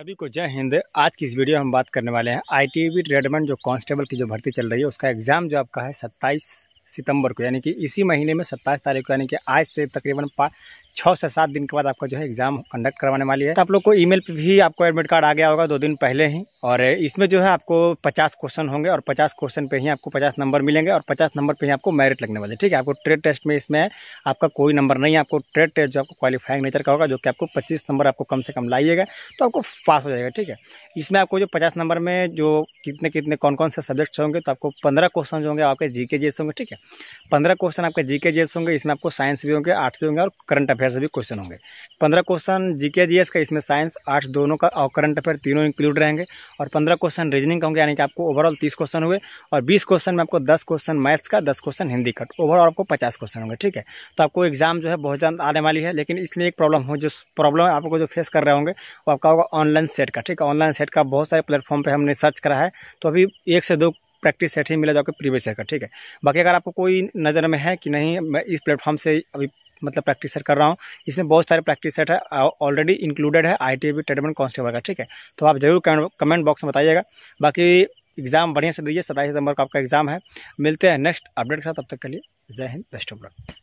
सभी को जय हिंद आज की इस वीडियो में हम बात करने वाले हैं आई टी बी रेडमंड जो कांस्टेबल की जो भर्ती चल रही है उसका एग्ज़ाम जो आपका है 27 सितंबर को यानी कि इसी महीने में 27 तारीख को यानी कि आज से तकरीबन छः से सात दिन के बाद आपका जो है एग्ज़ाम कंडक्ट करवाने वाली है तो आप लोग को ईमेल पे भी आपको एडमिट कार्ड आ गया होगा दो दिन पहले ही और इसमें जो है आपको पचास क्वेश्चन होंगे और पचास क्वेश्चन पे ही आपको पचास नंबर मिलेंगे और पचास नंबर पे ही आपको मेरिट लगने वाले ठीक है आपको ट्रेड टेस्ट में इसमें आपका कोई नंबर नहीं है आपको ट्रेड टेस्ट जो आपको क्वालिफाइंग नेचर का होगा जो कि आपको पच्चीस नंबर आपको कम से कम लाइएगा तो आपको पास हो जाएगा ठीक है इसमें आपको जो पचास नंबर में जो कितने कितने कौन कौन से सब्जेक्ट्स होंगे तो आपको पंद्रह क्वेश्चन होंगे आपके जी होंगे ठीक है पंद्रह क्वेश्चन आपके जी होंगे इसमें आपको साइंस भी होंगे आर्ट्स भी होंगे और करंट अफेयर वगैरह से भी क्वेश्चन होंगे पंद्रह क्वेश्चन जीके जीएस का इसमें साइंस आर्ट्स दोनों का और करंट अफेयर तीनों इंक्लूड रहेंगे और पंद्रह क्वेश्चन रीजनिंग का होंगे यानी कि आपको ओवरऑल तीस क्वेश्चन हुए और बीस क्वेश्चन में आपको दस क्वेश्चन मैथ्स का दस क्वेश्चन हिंदी का ओवरऑल आपको पचास क्वेश्चन होंगे ठीक है तो आपको एग्जाम जो है बहुत जल्द आने वाली है लेकिन इसमें एक प्रॉब्लम हो जो प्रॉब्लम आपको जो फेस कर रहे होंगे वो आपका होगा ऑनलाइन सेट का ठीक है ऑनलाइन सेट का बहुत सारे प्लेटफॉर्म पर हमने सर्च करा है तो अभी एक से दो प्रैक्टिस सेट ही मिला जाकर प्रीवियस ईयर का ठीक है बाकी अगर आपको कोई नज़र में है कि नहीं मैं इस प्लेटफॉर्म से अभी मतलब प्रैक्टिस सेट कर रहा हूँ इसमें बहुत सारे प्रैक्टिस सेट है ऑलरेडी इंक्लूडेड है I T B tradesman constable का ठीक है तो आप जरूर कमेंट बॉक्स में बताइएगा बाकी एग्ज़ाम बढ़िया से दीजिए सताईस सितंबर का आपका एग्ज़ाम है मिलते हैं नेक्स्ट अपडेट के साथ तब तक के लिए जय हिंद बेस्ट ऑफ लक